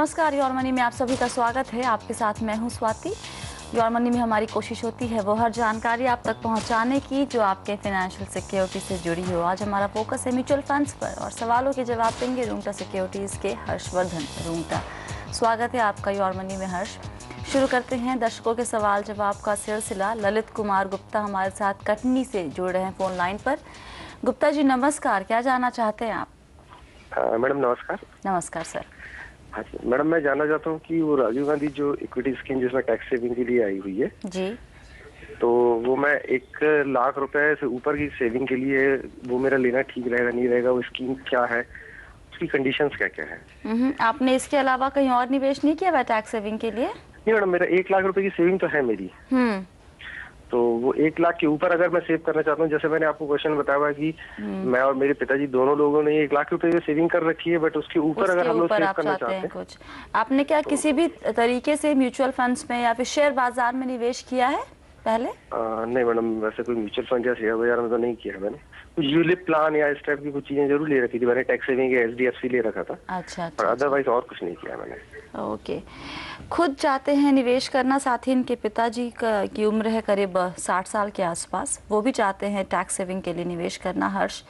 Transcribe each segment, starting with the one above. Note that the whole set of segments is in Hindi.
नमस्कार योर मनी में आप सभी का स्वागत है आपके साथ मैं हूं स्वाति योर मनी में हमारी कोशिश होती है वो हर जानकारी आप तक पहुंचाने की जो आपके फाइनेंशियल सिक्योरिटी से जुड़ी हो आज हमारा फोकस है म्यूचुअल फंड्स पर और सवालों के जवाब देंगे रूंगटा सिक्योरिटीज़ के हर्षवर्धन रूंगटा स्वागत है आपका योर मनी में हर्ष शुरू करते हैं दर्शकों के सवाल जवाब का सिलसिला ललित कुमार गुप्ता हमारे साथ कटनी से जुड़ रहे हैं फोन लाइन पर गुप्ता जी नमस्कार क्या जानना चाहते हैं आप हाँ, मैडम नमस्कार नमस्कार सर हाँ जी मैडम मैं जानना चाहता हूँ कि वो राजीव गांधी जो इक्विटी स्कीम जिसमें टैक्स सेविंग के लिए आई हुई है जी तो वो मैं एक लाख रुपए से ऊपर की सेविंग के लिए वो मेरा लेना ठीक रहेगा नहीं रहेगा वो स्कीम क्या है उसकी कंडीशन क्या क्या है हम्म, आपने इसके अलावा कहीं और निवेश नहीं किया हुआ टैक्स सेविंग के लिए नहीं मैडम मेरा एक लाख रुपए की सेविंग तो है मेरी हम्म। तो वो एक लाख के ऊपर अगर मैं सेव करना चाहता हूँ जैसे मैंने आपको क्वेश्चन बताया हुआ हम्म। की मैं और मेरे पिताजी दोनों लोगों ने एक लाख रूपये सेविंग कर रखी है बट उसके ऊपर अगर हम लोग सेव करना चाहते हैं कुछ आपने क्या तो किसी भी तरीके से म्यूचुअल फंड में या फिर शेयर बाजार में निवेश किया है पहले आ, नहीं मैडम वैसे कोई म्यूचुअल फंड या शेयर बाजार में तो नहीं किया मैंने कुछ यूलिप प्लान या इस टाइप की कुछ चीजें जरूर ले रखी थी मैंने tax saving H D F C ले रखा था अच्छा, अच्छा, अदरवाइज अच्छा। और कुछ नहीं किया मैंने ओके खुद चाहते हैं निवेश करना साथ ही इनके पिताजी की उम्र है करीब साठ साल के आसपास वो भी चाहते हैं टैक्स सेविंग के लिए निवेश करना हर्ष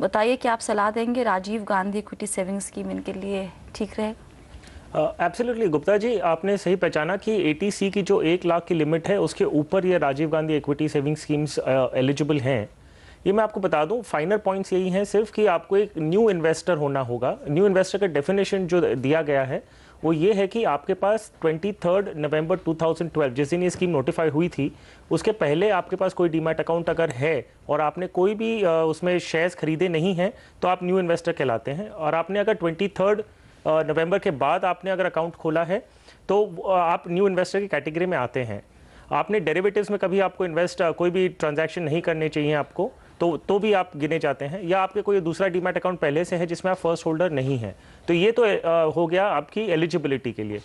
बताइए कि आप सलाह देंगे Rajiv Gandhi equity saving scheme इनके लिए ठीक रहेगा एब्सोल्युटली uh, गुप्ता जी आपने सही पहचाना कि ए की जो एक लाख की लिमिट है उसके ऊपर ये Rajiv Gandhi equity saving schemes eligible हैं ये मैं आपको बता दूं फाइनल पॉइंट्स यही हैं सिर्फ कि आपको एक न्यू इन्वेस्टर होना होगा न्यू इन्वेस्टर का डेफिनेशन जो दिया गया है वो ये है कि आपके पास 23 नवंबर 2012 जिस दिन ये स्कीम नोटिफाई हुई थी उसके पहले आपके पास कोई डीमैट अकाउंट अगर है और आपने कोई भी उसमें शेयर्स खरीदे नहीं हैं तो आप न्यू इन्वेस्टर कहलाते हैं और आपने अगर ट्वेंटी नवंबर के बाद आपने अगर अकाउंट खोला है तो आप न्यू इन्वेस्टर की कैटेगरी में आते हैं आपने डेरिवेटिव्स में कभी आपको इन्वेस्ट कोई भी ट्रांजैक्शन नहीं करने चाहिए आपको तो तो भी आप गिने जाते हैं या आपके कोई दूसरा डीमैट अकाउंट पहले से है जिसमें आप फर्स्ट होल्डर नहीं हैं तो ये तो हो गया आपकी एलिजिबिलिटी के लिए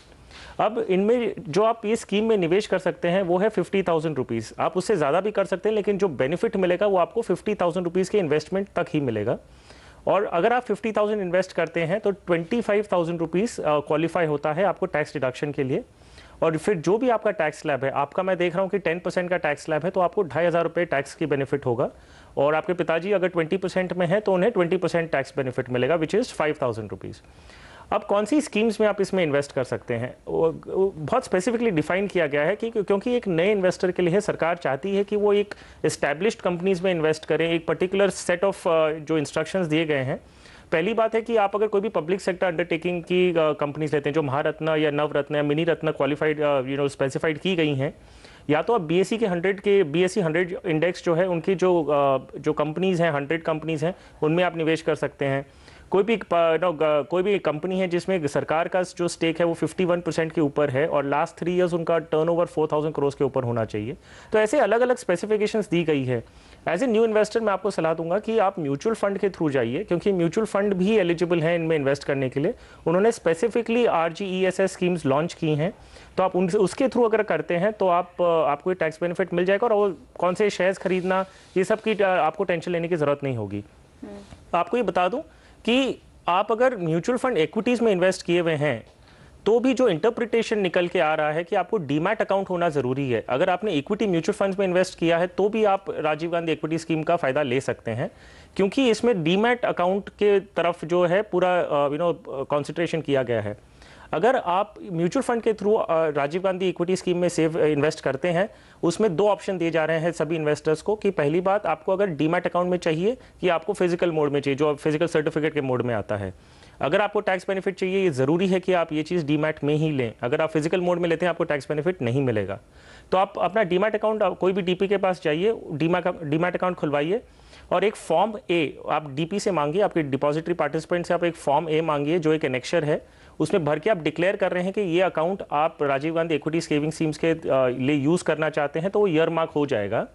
अब इनमें जो आप ये स्कीम में निवेश कर सकते हैं वो है फिफ्टी थाउजेंड रुपीज़ आप उससे ज़्यादा भी कर सकते हैं लेकिन जो बेनिफिट मिलेगा वो आपको फिफ्टी थाउजेंड रुपीज़ के इन्वेस्टमेंट तक ही मिलेगा और अगर आप फिफ्टी थाउजेंड इन्वेस्ट करते हैं तो twenty five thousand rupees qualify होता है आपको टैक्स डिडक्शन के लिए और फिर जो भी आपका टैक्स लैब है आपका मैं देख रहा हूँ कि टेन परसेंट का टैक्स लैब है तो आपको ढाई हज़ार रुपये टैक्स की बेनिफिट होगा और आपके पिताजी अगर ट्वेंटी परसेंट में है तो उन्हें ट्वेंटी परसेंट टैक्स बेनिफिट मिलेगा which is five thousand rupees अब कौन सी स्कीम्स में आप इसमें इन्वेस्ट कर सकते हैं बहुत स्पेसिफिकली डिफाइन किया गया है कि क्योंकि एक नए इन्वेस्टर के लिए सरकार चाहती है कि वो एक इस्टेब्लिश कंपनीज में इन्वेस्ट करें एक पर्टिकुलर सेट ऑफ जो इंस्ट्रक्शंस दिए गए हैं पहली बात है कि आप अगर कोई भी पब्लिक सेक्टर अंडरटेकिंग की कंपनीज लेते हैं जो महारत्न या नवरत्न या Miniratna qualified you know specified की गई हैं या तो आप बी e के हंड्रेड के बी एस इंडेक्स जो है उनकी जो जो कंपनीज़ हैं हंड्रेड कंपनीज़ हैं उनमें आप निवेश कर सकते हैं कोई भी नो कोई भी कंपनी है जिसमें सरकार का जो स्टेक है वो 51 परसेंट के ऊपर है और लास्ट थ्री इयर्स उनका टर्नओवर 4000 करोड़ के ऊपर होना चाहिए तो ऐसे अलग अलग स्पेसिफिकेशंस दी गई है एज ए न्यू इन्वेस्टर मैं आपको सलाह दूंगा कि आप म्यूचुअल फंड के थ्रू जाइए क्योंकि म्यूचुअल फंड भी एलिजिबल हैं इनमें इन्वेस्ट करने के लिए उन्होंने स्पेसिफिकली आर स्कीम्स लॉन्च की हैं तो आप उनसे उसके थ्रू अगर करते हैं तो आप आपको टैक्स बेनिफिट मिल जाएगा और वो कौन से शेयर्स खरीदना ये सब की आपको टेंशन लेने की ज़रूरत नहीं होगी हम्म। आपको ये बता दूँ कि आप अगर म्यूचुअल फंड इक्विटीज़ में इन्वेस्ट किए हुए हैं तो भी जो इंटरप्रिटेशन निकल के आ रहा है कि आपको डीमैट अकाउंट होना जरूरी है अगर आपने इक्विटी म्यूचुअल फंड्स में इन्वेस्ट किया है तो भी आप राजीव गांधी इक्विटी स्कीम का फायदा ले सकते हैं क्योंकि इसमें डीमैट अकाउंट के तरफ जो है पूरा यू नो कॉन्सेंट्रेशन किया गया है अगर आप म्यूचुअल फंड के through uh, Rajiv Gandhi equity scheme में सेव इन्वेस्ट uh, करते हैं उसमें दो ऑप्शन दिए जा रहे हैं सभी इन्वेस्टर्स को कि पहली बात आपको अगर डीमैट अकाउंट में चाहिए कि आपको फिजिकल मोड में चाहिए जो फिजिकल सर्टिफिकेट के मोड में आता है अगर आपको टैक्स बेनिफिट चाहिए ये ज़रूरी है कि आप ये चीज़ डीमैट में ही लें अगर आप फिजिकल मोड में लेते हैं आपको टैक्स बेनिफिट नहीं मिलेगा तो आप अपना डीमैट अकाउंट कोई भी डीपी के पास जाइए डीमैट अकाउंट खुलवाइए और एक फॉर्म ए आप डीपी से मांगिए आपके डिपॉजिटरी पार्टिसिपेंट से आप एक फॉर्म ए मांगिए जो एक एनेक्शर है उसमें भर के आप डिक्लेयर कर रहे हैं कि ये अकाउंट आप Rajiv Gandhi equity saving schemes के लिए यूज़ करना चाहते हैं तो वो ईयर मार्क हो जाएगा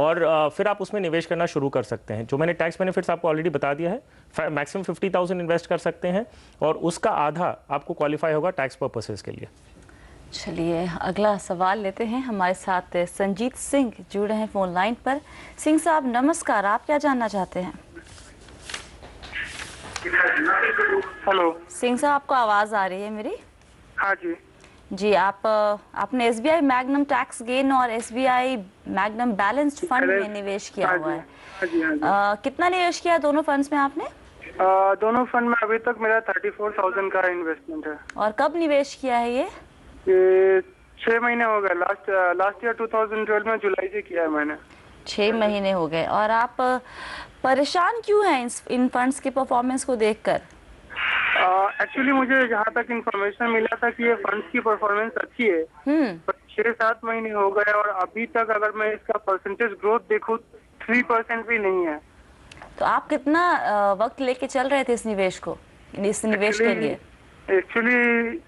और फिर आप उसमें निवेश करना शुरू कर सकते हैं जो मैंने टैक्स बेनिफिट्स आपको ऑलरेडी बता दिया है मैक्सिमम फिफ्टी थाउजेंड इन्वेस्ट कर सकते हैं और उसका आधा आपको क्वालिफाई होगा टैक्स पर्पसेस के लिए चलिए अगला सवाल लेते हैं हमारे साथ संजीत सिंह जुड़े हैं फोन लाइन पर सिंह साहब नमस्कार आप क्या जानना चाहते हैं हेलो सिंह साहब आपको आवाज आ रही है मेरी हाँ जी जी आप आपने S B I magnum tax gain और S B I magnum balanced fund में निवेश किया हाँ हुआ है हाँ हाँ कितना निवेश किया दोनों फंड्स में आपने दोनों फंड में अभी तक मेरा थर्टी फोर थाउजेंड का इन्वेस्टमेंट है और कब निवेश किया है ये छह महीने हो गए last last year two thousand twelve में जुलाई से किया है मैंने छह महीने हो गए और आप परेशान क्यों हैं इन फंड्स के परफॉर्मेंस को देखकर एक्चुअली मुझे जहाँ तक इन्फॉर्मेशन मिला था कि ये फंड्स की परफॉर्मेंस अच्छी है पर हम्म। तो छह सात महीने हो गए और अभी तक अगर मैं इसका परसेंटेज ग्रोथ देखूँ थ्री परसेंट भी नहीं है तो आप कितना वक्त लेके चल रहे थे इस निवेश को इस निवेश के लिए एक्चुअली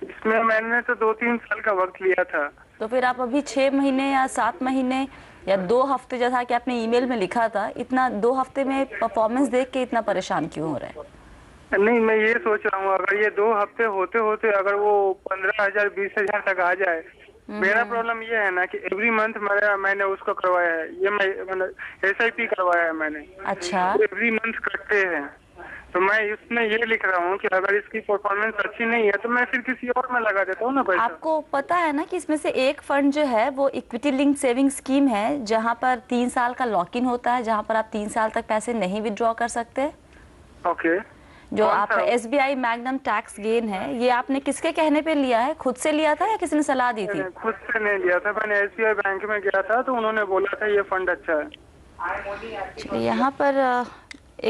इसमें मैंने तो दो तीन साल का वक्त लिया था तो फिर आप अभी छह महीने या सात महीने या दो हफ्ते जैसा कि आपने ईमेल में लिखा था इतना दो हफ्ते में परफॉर्मेंस देख के इतना परेशान क्यों हो रहा है नहीं मैं ये सोच रहा हूँ अगर ये दो हफ्ते होते होते अगर वो पंद्रह हजार बीस हजार तक आ जाए हम्म। मेरा प्रॉब्लम ये है ना कि एवरी मंथ मेरा मैंने उसको करवाया है ये मैं एस आई पी करवाया है मैंने अच्छा एवरी मंथ करते हैं तो मैं इसमें ये लिख रहा हूँ कि अगर इसकी परफॉर्मेंस अच्छी नहीं है तो मैं फिर किसी और में लगा देता हूँ ना पैसा आपको पता है ना कि इसमें से एक फंड जो है वो इक्विटी लिंक सेविंग स्कीम है जहाँ पर तीन साल का लॉक इन होता है जहाँ पर आप तीन साल तक पैसे नहीं विदड्रॉ कर सकते ओके okay. जो आप S B I magnum tax gain है ये आपने किसके कहने पे लिया है खुद से लिया था या किसी ने सलाह दी थी खुद से नहीं लिया था मैंने एस बैंक में गया था तो उन्होंने बोला था ये फंड अच्छा है अच्छा, यहाँ पर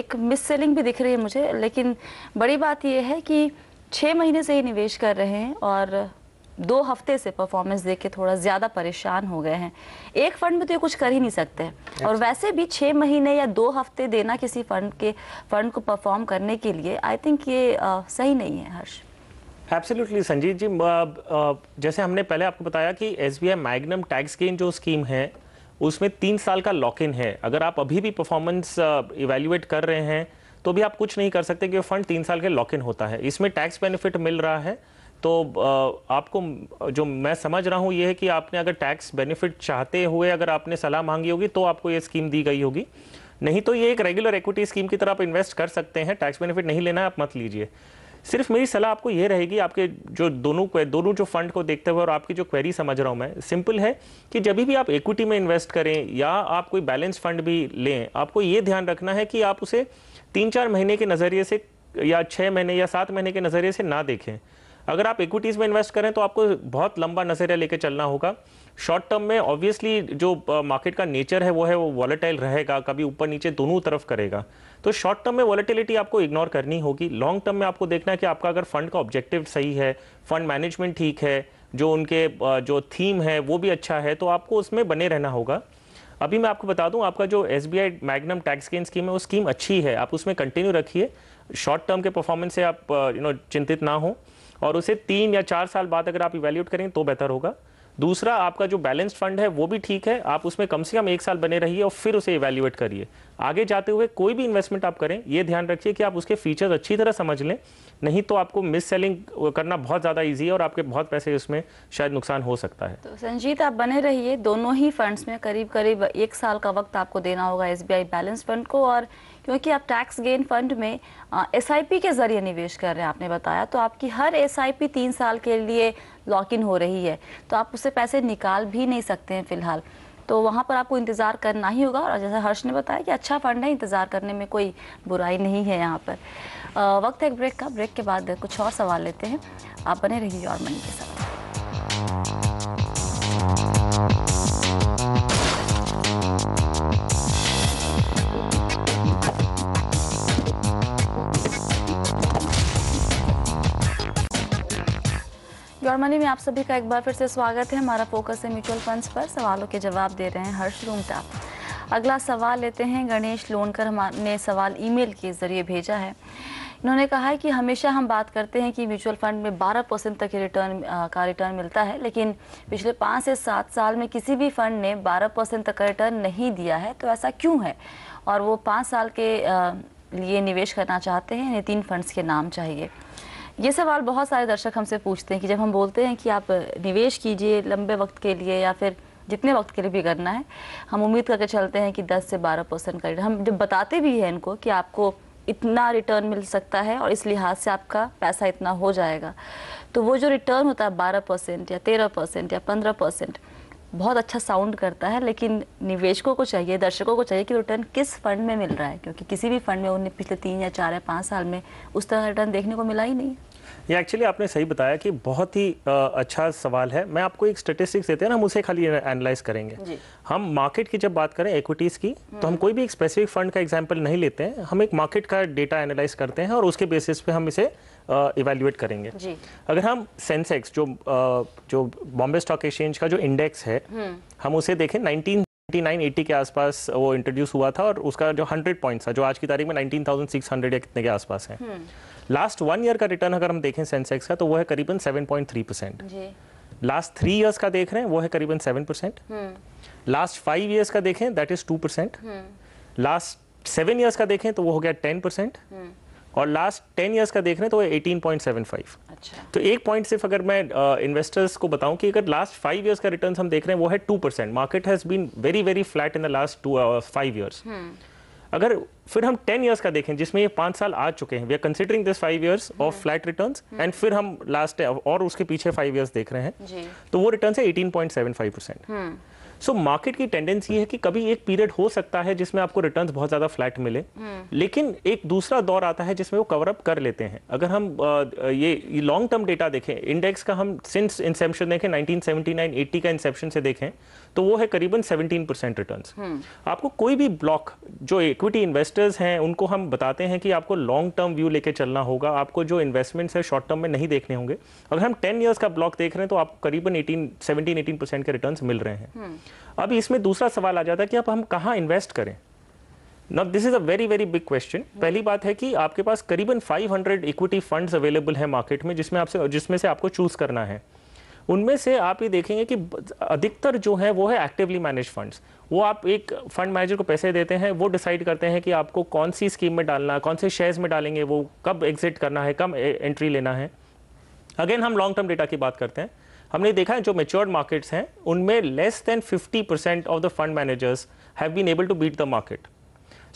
एक मिस सेलिंग भी दिख रही है मुझे लेकिन बड़ी बात ये है कि छः महीने से ही निवेश कर रहे हैं और दो हफ्ते से परफॉर्मेंस के थोड़ा ज़्यादा परेशान हो गए हैं एक फंड में तो ये कुछ कर ही नहीं सकते और वैसे भी छह महीने या दो हफ्ते देना किसी फंड के फंड को परफॉर्म करने के लिए आई थिंक ये आ, सही नहीं है हर्ष एब्सोल्युटली संजीत जी जैसे हमने पहले आपको बताया कि S B I magnum tax gain जो स्कीम है उसमें तीन साल का लॉक इन है अगर आप अभी भी परफॉर्मेंस इवेल्युएट कर रहे हैं तो भी आप कुछ नहीं कर सकते क्योंकि फंड तीन साल के लॉक इन होता है इसमें टैक्स बेनिफिट मिल रहा है तो आपको जो मैं समझ रहा हूँ ये है कि आपने अगर टैक्स बेनिफिट चाहते हुए अगर आपने सलाह मांगी होगी तो आपको ये स्कीम दी गई होगी नहीं तो ये एक रेगुलर इक्विटी स्कीम की तरह आप इन्वेस्ट कर सकते हैं टैक्स बेनिफिट नहीं लेना है आप मत लीजिए सिर्फ मेरी सलाह आपको ये रहेगी आपके जो दोनों दोनों जो फंड को देखते हुए और आपकी जो क्वेरी समझ रहा हूँ मैं सिंपल है कि जब भी आप इक्विटी में इन्वेस्ट करें या आप कोई बैलेंस फंड भी लें आपको ये ध्यान रखना है कि आप उसे तीन चार महीने के नज़रिए से या छः महीने या सात महीने के नज़रिए से ना देखें अगर आप इक्विटीज़ में इन्वेस्ट करें तो आपको बहुत लंबा नजरिया लेके चलना होगा शॉर्ट टर्म में ऑब्वियसली जो मार्केट का नेचर है वो है वो वॉलेटाइल रहेगा कभी ऊपर नीचे दोनों तरफ करेगा तो शॉर्ट टर्म में वॉलेटिलिटी आपको इग्नोर करनी होगी लॉन्ग टर्म में आपको देखना है कि आपका अगर फंड का ऑब्जेक्टिव सही है फंड मैनेजमेंट ठीक है जो उनके जो थीम है वो भी अच्छा है तो आपको उसमें बने रहना होगा अभी मैं आपको बता दूं आपका जो S B I magnum tax gain scheme है वो स्कीम अच्छी है आप उसमें कंटिन्यू रखिए शॉर्ट टर्म के परफॉर्मेंस से आप यू नो चिंतित ना हो और उसे तीन या चार साल बाद अगर आप इवेल्यूट करें तो बेहतर होगा दूसरा आपका जो बैलेंस्ड फंड है वो भी ठीक है आप उसमें कम से कम एक साल बने रहिए और फिर उसे इवेल्यूएट करिए आगे जाते हुए कोई भी इन्वेस्टमेंट आप करें ये ध्यान रखिए कि आप उसके फीचर्स अच्छी तरह समझ लें नहीं तो आपको मिस सेलिंग करना बहुत ज़्यादा ईजी है और आपके बहुत पैसे उसमें शायद नुकसान हो सकता है तो संजीत आप बने रहिए दोनों ही फंड्स में करीब करीब एक साल का वक्त आपको देना होगा एस बैलेंस फंड को और क्योंकि आप टैक्स गेन फंड में एस के ज़रिए निवेश कर रहे हैं आपने बताया तो आपकी हर एस आई पी तीन साल के लिए लॉक इन हो रही है तो आप उससे पैसे निकाल भी नहीं सकते हैं फ़िलहाल तो वहाँ पर आपको इंतज़ार करना ही होगा और जैसा हर्ष ने बताया कि अच्छा फंड है इंतज़ार करने में कोई बुराई नहीं है यहाँ पर वक्त है एक ब्रेक का ब्रेक के बाद कुछ और सवाल लेते हैं आप बने रहिए और मनी के साथ योर मनी में आप सभी का एक बार फिर से स्वागत है हमारा फोकस है म्यूचुअल फंड्स पर सवालों के जवाब दे रहे हैं हर्ष लूमटा अगला सवाल लेते हैं गणेश लोनकर हमारे सवाल ईमेल के ज़रिए भेजा है इन्होंने कहा है कि हमेशा हम बात करते हैं कि म्यूचुअल फंड में 12 परसेंट तक रिटर्न का रिटर्न मिलता है लेकिन पिछले पाँच से सात साल में किसी भी फंड ने 12 परसेंट तक का रिटर्न नहीं दिया है तो ऐसा क्यों है और वो पाँच साल के लिए निवेश करना चाहते हैं इन्हें तीन फंड्स के नाम चाहिए ये सवाल बहुत सारे दर्शक हमसे पूछते हैं कि जब हम बोलते हैं कि आप निवेश कीजिए लंबे वक्त के लिए या फिर जितने वक्त के लिए भी करना है हम उम्मीद करके चलते हैं कि 10 से 12 परसेंट का हम जब बताते भी हैं इनको कि आपको इतना रिटर्न मिल सकता है और इस लिहाज से आपका पैसा इतना हो जाएगा तो वो जो रिटर्न होता है बारह परसेंट या तेरह परसेंट या पंद्रह परसेंट बहुत अच्छा साउंड करता है लेकिन निवेशकों को चाहिए दर्शकों को चाहिए कि रिटर्न किस फंड में मिल रहा है क्योंकि किसी भी फंड में उन्हें पिछले तीन या चार या पाँच साल में उस तरह रिटर्न देखने को मिला ही नहीं ये एक्चुअली आपने सही बताया कि बहुत ही आ, अच्छा सवाल है मैं आपको एक स्टेटिस्टिक्स देते हैं ना हम उसे खाली एनालाइज करेंगे हम मार्केट की जब बात करें इक्विटीज़ की तो हम हम्म। कोई भी एक स्पेसिफिक फंड का एग्जाम्पल नहीं लेते हैं हम एक मार्केट का डेटा एनालाइज करते हैं और उसके बेसिस पे हम इसे इवेल्यूएट करेंगे जी. अगर हम सेंसेक्स जो जो बॉम्बे स्टॉक एक्सचेंज का जो इंडेक्स है हम्म। हम उसे देखें नाइनटीन 1980 के आसपास वो इंट्रोड्यूस हुआ था और उसका जो 100 पॉइंट्स था जो आज की तारीख में 19,600 या कितने के आसपास है लास्ट वन ईयर का रिटर्न अगर हम देखें सेंसेक्स का तो वो है करीबन 7.3 परसेंट लास्ट थ्री ईयर्स का देख रहे हैं वो है करीबन seven percent last five years का देखें that is two percent last seven years का देखें तो वो हो गया टेन परसेंट और लास्ट टेन ईयर्स का देख रहे हैं तो एटीन पॉइंट सेवन फाइव तो एक पॉइंट सिर्फ अगर मैं इन्वेस्टर्स uh, को बताऊं कि अगर लास्ट फाइव ईयर्स का रिटर्न हम देख रहे हैं वो है two percent market has been very very flat in the last two five years अगर फिर हम टेन ईयर्स का देखें जिसमें ये पांच साल आ चुके हैं we are considering this five years of flat return and फिर हम लास्ट और उसके पीछे फाइव ईयर्स देख रहे हैं तो वो रिटर्न है eighteen point seven five percent so so, market की टेंडेंसी है कि कभी एक पीरियड हो सकता है जिसमें आपको रिटर्न्स बहुत ज़्यादा फ्लैट मिले हम्म। लेकिन एक दूसरा दौर आता है जिसमें वो कवर अप कर लेते हैं अगर हम ये लॉन्ग टर्म डेटा देखें इंडेक्स का हम सिंस इंसेप्शन देखें 1979-80 का इंसेप्शन से देखें तो वो है करीबन 17 परसेंट रिटर्न आपको कोई भी ब्लॉक जो इक्विटी इन्वेस्टर्स हैं उनको हम बताते हैं कि आपको लॉन्ग टर्म व्यू लेके चलना होगा आपको जो इन्वेस्टमेंट्स है शॉर्ट टर्म में नहीं देखने होंगे अगर हम टेन ईयर्स का ब्लॉक देख रहे हैं तो आपको करीबन एटीन सेवनटीन एटीन परसेंट के रिटर्न मिल रहे हैं हम्म। अब इसमें दूसरा सवाल आ जाता है कि अब हम कहाँ इन्वेस्ट करें not this is a very very big question पहली बात है कि आपके पास करीबन 500 इक्विटी फंड्स अवेलेबल है मार्केट में जिसमें आपसे जिसमें से आपको चूज करना है उनमें से आप ये देखेंगे कि अधिकतर जो है वो है एक्टिवली मैनेज फंड्स वो आप एक फंड मैनेजर को पैसे देते हैं वो डिसाइड करते हैं कि आपको कौन सी स्कीम में डालना कौन से शेयर्स में डालेंगे वो कब एग्जिट करना है कब एंट्री लेना है अगेन हम लॉन्ग टर्म डेटा की बात करते हैं हमने देखा है जो मेच्योर्ड मार्केट्स हैं उनमें less than 50 percent of the fund managers have been able to beat the market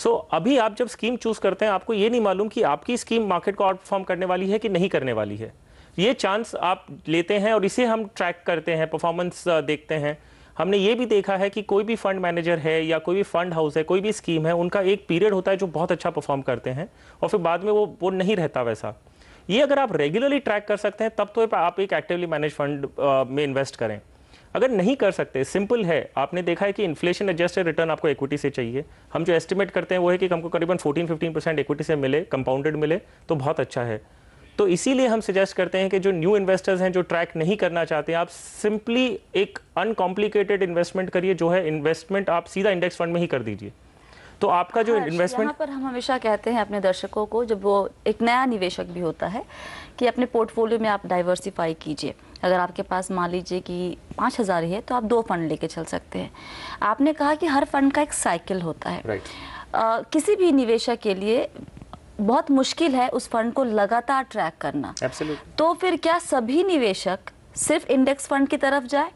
so अभी आप जब स्कीम चूज करते हैं आपको ये नहीं मालूम कि आपकी स्कीम मार्केट को आउट परफॉर्म करने वाली है कि नहीं करने वाली है ये चांस आप लेते हैं और इसे हम ट्रैक करते हैं परफॉर्मेंस देखते हैं हमने ये भी देखा है कि कोई भी फंड मैनेजर है या कोई भी फंड हाउस है कोई भी स्कीम है उनका एक पीरियड होता है जो बहुत अच्छा परफॉर्म करते हैं और फिर बाद में वो वो नहीं रहता वैसा ये अगर आप रेगुलरली ट्रैक कर सकते हैं तब तो आप एक एक्टिवली मैनेज फंड में इन्वेस्ट करें अगर नहीं कर सकते सिंपल है आपने देखा है कि इन्फ्लेशन एडजस्टेड रिटर्न आपको इक्विटी से चाहिए हम जो एस्टिमेट करते हैं वो है कि हमको करीबन 14-15 परसेंट इक्विटी से मिले कंपाउंडेड मिले तो बहुत अच्छा है तो इसीलिए हम सजेस्ट करते हैं कि जो न्यू इन्वेस्टर्स हैं जो ट्रैक नहीं करना चाहते आप सिंपली एक अनकॉम्प्लिकेटेड इन्वेस्टमेंट करिए जो है इन्वेस्टमेंट आप सीधा इंडेक्स फंड में ही कर दीजिए तो आपका जो इन्वेस्टमेंट पर हम हमेशा कहते हैं अपने दर्शकों को जब वो एक नया निवेशक भी होता है कि अपने पोर्टफोलियो में आप डाइवर्सिफाई कीजिए अगर आपके पास मान लीजिए कि पाँच हज़ार ही है तो आप दो फंड लेके चल सकते हैं आपने कहा कि हर फंड का एक साइकिल होता है right. आ, किसी भी निवेशक के लिए बहुत मुश्किल है उस फंड को लगातार ट्रैक करना Absolutely. तो फिर क्या सभी निवेशक सिर्फ इंडेक्स फंड की तरफ जाए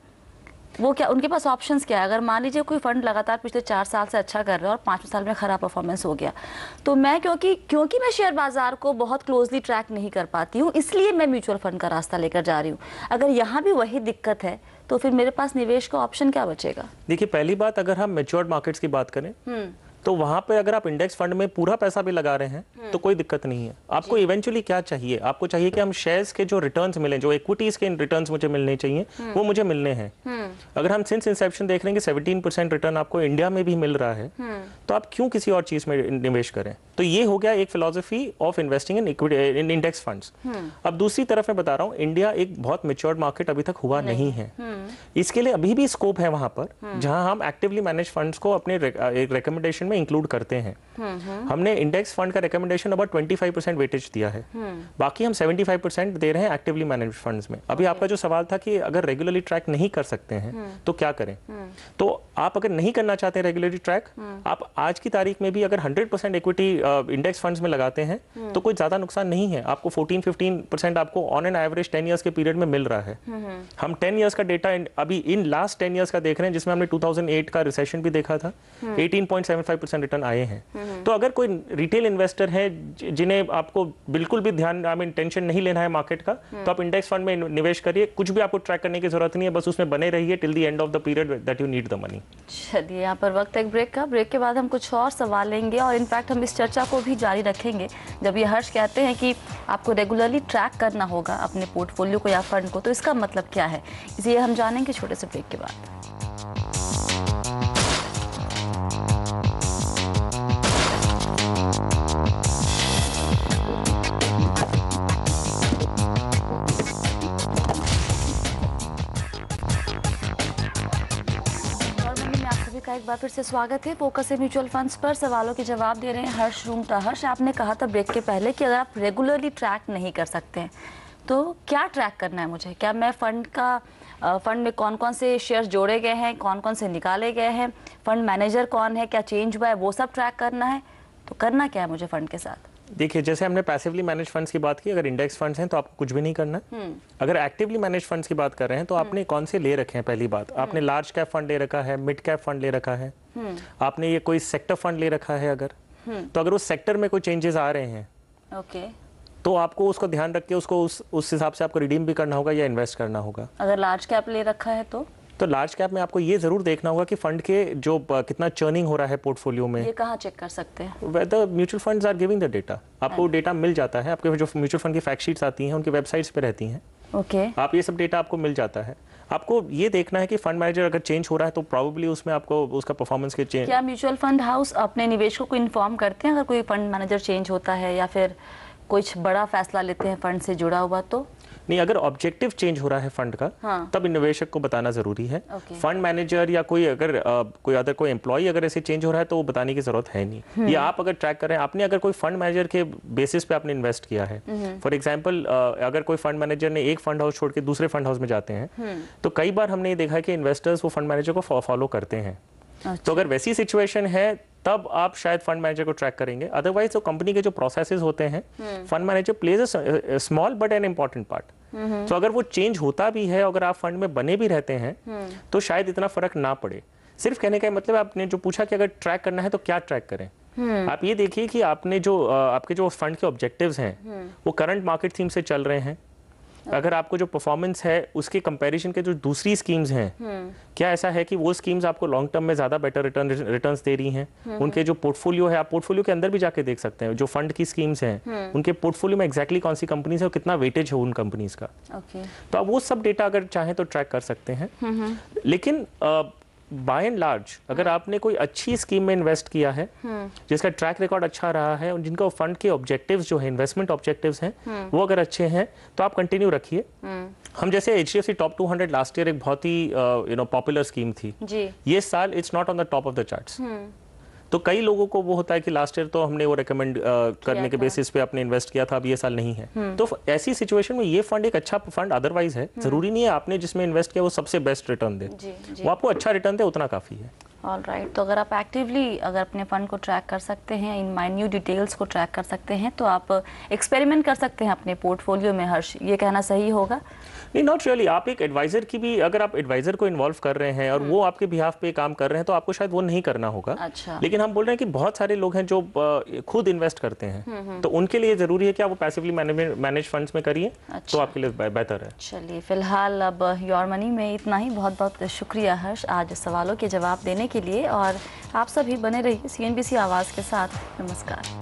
वो क्या उनके पास ऑप्शंस क्या है अगर मान लीजिए कोई फंड लगातार पिछले चार साल से अच्छा कर रहा है और पांच साल में ख़राब परफॉर्मेंस हो गया तो मैं क्योंकि क्योंकि मैं शेयर बाजार को बहुत क्लोजली ट्रैक नहीं कर पाती हूँ इसलिए मैं म्यूचुअल फंड का रास्ता लेकर जा रही हूँ अगर यहाँ भी वही दिक्कत है तो फिर मेरे पास निवेश का ऑप्शन क्या बचेगा देखिए पहली बात अगर हम मेच्योर मार्केट्स की बात करें हम्म। तो वहां पर अगर आप इंडेक्स फंड में पूरा पैसा भी लगा रहे हैं हम्म। तो कोई दिक्कत नहीं है आपको इवेंचुअली क्या चाहिए आपको चाहिए कि हम शेयर्स के जो रिटर्न मिले जो इक्विटीज के रिटर्न मुझे मिलने चाहिए हम्म। वो मुझे मिलने हैं हम्म। अगर हम सिंस इंसेप्शन देख रहे हैं कि सेवनटीन रिटर्न आपको इंडिया में भी मिल रहा है तो आप क्यों किसी और चीज में निवेश करें तो ये हो गया एक philosophy of investing in in index funds अब दूसरी तरफ मैं बता रहा हूँ इंडिया एक बहुत मेच्योर्ड मार्केट अभी तक हुआ नहीं, नहीं है हम्म। इसके लिए अभी भी स्कोप है वहां पर हम्म। जहां हम एक्टिवली मैनेज फंड्स को अपने रिकमेंडेशन में इंक्लूड करते हैं हम्म, हमने इंडेक्स फंड का recommendation about twenty five percent weightage दिया है बाकी हम सेवेंटी फाइव परसेंट दे रहे हैं एक्टिवली मैनेज फंड में अभी आपका जो सवाल था कि अगर रेगुलरली ट्रैक नहीं कर सकते हैं तो क्या करें तो आप अगर नहीं करना चाहते रेगुलरली ट्रैक आप आज की तारीख में भी अगर हंड्रेड इक्विटी इंडेक्स फंड्स में लगाते हैं हम्म। तो कोई ज़्यादा नुकसान नहीं है आपको 14 15 परसेंट आपको ऑन एन एवरेज 10 इयर्स के पीरियड में मिल रहा है हम्म, हम्म। हम 10 इयर्स का डेटा अभी इन लास्ट 10 इयर्स का देख रहे हैं जिसमें हमने 2008 का रिसेशन भी देखा था 18.75 परसेंट रिटर्न आए हैं तो अगर कोई रिटेल इन्वेस्टर है जिन्हें आपको बिल्कुल भी ध्यान आई मीन टेंशन नहीं लेना है मार्केट का तो आप इंडेक्स फंड में निवेश करिए कुछ भी आपको ट्रैक करने की जरूरत नहीं है बस उसमें बने रहिए till the end of the period that you need the money चलिए यहाँ पर वक्त एक ब्रेक का ब्रेक के बाद हम कुछ और सवाल लेंगे और इनफैक्ट हम इस चर्चा चर्चा को भी जारी रखेंगे जब ये हर्ष कहते हैं कि आपको रेगुलरली ट्रैक करना होगा अपने पोर्टफोलियो को या फंड को तो इसका मतलब क्या है इसे हम जानेंगे छोटे से ब्रेक के बाद एक बार फिर से स्वागत है फोकस है म्यूचुअल फंड्स पर सवालों के जवाब दे रहे हैं हर्ष रूम का हर्ष आपने कहा था ब्रेक के पहले कि अगर आप रेगुलरली ट्रैक नहीं कर सकते हैं तो क्या ट्रैक करना है मुझे क्या मैं फंड का फंड में कौन कौन से शेयर्स जोड़े गए हैं कौन कौन से निकाले गए हैं फंड मैनेजर कौन है क्या चेंज हुआ है वो सब ट्रैक करना है तो करना क्या है मुझे फंड के साथ देखिए जैसे हमने पैसिवली मैनेज फंड्स की बात की अगर इंडेक्स फंड्स हैं तो आपको कुछ भी नहीं करना है हम्म। अगर एक्टिवली मैनेज फंड्स की बात कर रहे हैं तो आपने हम्म। कौन से ले रखे हैं पहली बात आपने लार्ज कैप फंड ले रखा है मिड कैप फंड ले रखा है हम्म। आपने ये कोई सेक्टर फंड ले रखा है अगर तो अगर उस सेक्टर में कोई चेंजेस आ रहे हैं ओके तो आपको उसको ध्यान रख के उसको उस उस हिसाब से आपको रिडीम भी करना होगा या इन्वेस्ट करना होगा अगर लार्ज कैप ले रखा है तो तो लार्ज कैप में आपको ये जरूर देखना होगा कि फंड के जो कितना चर्निंग हो रहा है पोर्टफोलियो में ये कहाँ चेक कर सकते हैं whether mutual funds are giving the data आपको डेटा हाँ। मिल जाता है आपके जो म्यूचुअल फंड की फैक्ट शीट्स आती हैं उनकी वेबसाइट्स पे रहती हैं ओके okay. आप ये सब डेटा आपको मिल जाता है आपको ये देखना है कि फंड मैनेजर अगर चेंज हो रहा है तो प्रॉबेबली उसमें आपको उसका परफॉर्मेंस के चेंज क्या म्यूचुअल फंड हाउस अपने निवेशकों को इन्फॉर्म करते हैं अगर कोई फंड मैनेजर चेंज होता है या फिर कुछ बड़ा फैसला लेते हैं फंड से जुड़ा हुआ तो नहीं अगर ऑब्जेक्टिव चेंज हो रहा है फंड का हाँ। तब निवेशक को बताना जरूरी है फंड मैनेजर या कोई अगर आ, कोई अदर कोई एम्प्लॉय अगर ऐसे चेंज हो रहा है तो वो बताने की जरूरत है नहीं हम्म। ये आप अगर ट्रैक करें आपने अगर कोई फंड मैनेजर के बेसिस पे आपने इन्वेस्ट किया है फॉर एग्जाम्पल हम्म। अगर कोई फंड मैनेजर ने एक फंड हाउस छोड़ के दूसरे फंड हाउस में जाते हैं हम्म। तो कई बार हमने ये देखा कि इन्वेस्टर्स वो फंड मैनेजर को फॉलो करते हैं अच्छा। तो अगर वैसी सिचुएशन है तब आप शायद फंड मैनेजर को ट्रैक करेंगे अदरवाइज तो कंपनी के जो प्रोसेसेस होते हैं fund manager plays a small but an important part तो अगर वो चेंज होता भी है अगर आप फंड में बने भी रहते हैं हम्म। तो शायद इतना फर्क ना पड़े सिर्फ कहने का मतलब आपने जो पूछा कि अगर ट्रैक करना है तो क्या ट्रैक करें हम्म। आप ये देखिए कि आपने जो आपके जो फंड के ऑब्जेक्टिव्स हैं हम्म। वो करंट मार्केट थीम से चल रहे हैं हाँ। अगर आपको जो परफॉर्मेंस है उसके कंपैरिजन के जो दूसरी स्कीम्स हैं हम्म। क्या ऐसा है कि वो स्कीम्स आपको लॉन्ग टर्म में ज़्यादा बेटर रिटर्न रिटर्न्स दे रही हैं हम्म। उनके जो पोर्टफोलियो है आप पोर्टफोलियो के अंदर भी जाके देख सकते हैं जो फंड की स्कीम्स हैं हम्म। उनके पोर्टफोलियो में एक्जैक्टली कौन सी कंपनीज है और कितना वेटेज है उन कंपनीज का तो आप वो सब डेटा अगर चाहें तो ट्रैक कर सकते हैं लेकिन बाय एंड लार्ज अगर हाँ। आपने कोई अच्छी स्कीम में इन्वेस्ट किया है हाँ। जिसका ट्रैक रिकॉर्ड अच्छा रहा है और जिनका फंड के ऑब्जेक्टिव जो है इन्वेस्टमेंट ऑब्जेक्टिव है वो अगर अच्छे हैं तो आप कंटिन्यू रखिए हाँ। हम जैसे H D F C top two hundred last year एक बहुत ही यू नो पॉपुलर स्कीम थी ये साल it's not on the top of the chart तो कई लोगों को वो होता है कि लास्ट ईयर तो हमने वो रिकमेंड uh, करने के बेसिस पे आपने इन्वेस्ट किया था अब ये साल नहीं है हम्म। तो ऐसी सिचुएशन में ये फंड एक अच्छा फंड अदरवाइज है हम्म। जरूरी नहीं है आपने जिसमें इन्वेस्ट किया वो सबसे बेस्ट रिटर्न दे वो आपको अच्छा रिटर्न दे उतना काफी है ऑल राइट right. तो अगर आप एक्टिवली अगर अपने फंड को ट्रैक कर सकते हैं इन माइन्यूट डिटेल्स को ट्रैक कर सकते हैं तो आप एक्सपेरिमेंट कर सकते हैं अपने पोर्टफोलियो में हर्ष ये कहना सही होगा नहीं नॉट रियली आप एक एडवाइजर की भी अगर आप एडवाइजर को इन्वॉल्व कर रहे हैं और हम्म। वो आपके बिहाफ पे काम कर रहे हैं तो आपको शायद वो नहीं करना होगा अच्छा लेकिन हम बोल रहे हैं कि बहुत सारे लोग हैं जो खुद इन्वेस्ट करते हैं हम्म, हम्म। तो उनके लिए जरूरी है कि आप वो पैसिवली मैनेज फंड में करिए तो अच्छा। आपके लिए बेहतर है चलिए फिलहाल अब योर मनी में इतना ही बहुत बहुत शुक्रिया हर्ष आज सवालों के जवाब देने के लिए और आप सभी बने रहिए सी आवाज़ के साथ नमस्कार